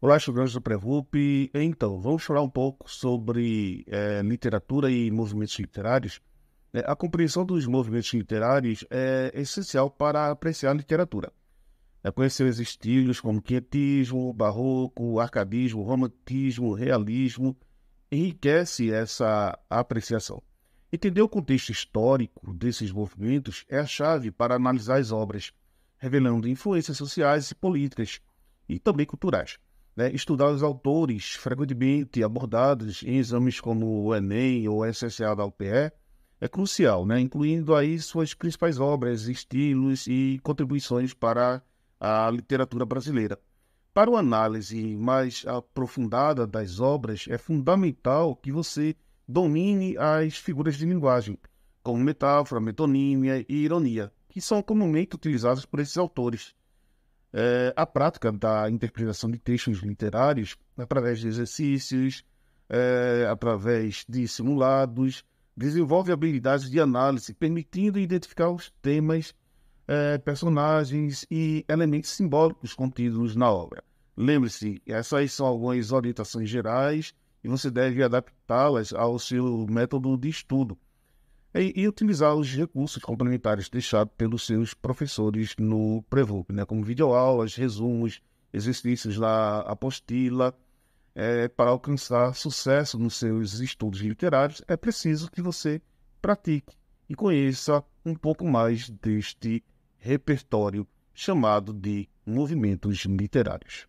Olá, estudantes do Prevup. Então, vamos falar um pouco sobre é, literatura e movimentos literários. É, a compreensão dos movimentos literários é essencial para apreciar a literatura. É conhecer os estilos como quietismo, barroco, arcadismo, romantismo, realismo, enriquece essa apreciação. Entender o contexto histórico desses movimentos é a chave para analisar as obras, revelando influências sociais e políticas, e também culturais né, estudar os autores frequentemente abordados em exames como o Enem ou o SSA da UPE é crucial, né, incluindo aí suas principais obras, estilos e contribuições para a literatura brasileira. Para uma análise mais aprofundada das obras, é fundamental que você domine as figuras de linguagem, como metáfora, metonímia e ironia, que são comumente utilizadas por esses autores é, a prática da interpretação de textos literários através de exercícios, é, através de simulados, desenvolve habilidades de análise, permitindo identificar os temas, é, personagens e elementos simbólicos contidos na obra. Lembre-se, essas são algumas orientações gerais e você deve adaptá-las ao seu método de estudo e, é, e utilizar os recursos complementares deixados pelos seus professores no Prevup, né, como videoaulas, resumos, exercícios da apostila. É, para alcançar sucesso nos seus estudos literários, é preciso que você pratique e conheça um pouco mais deste repertório chamado de movimentos literários.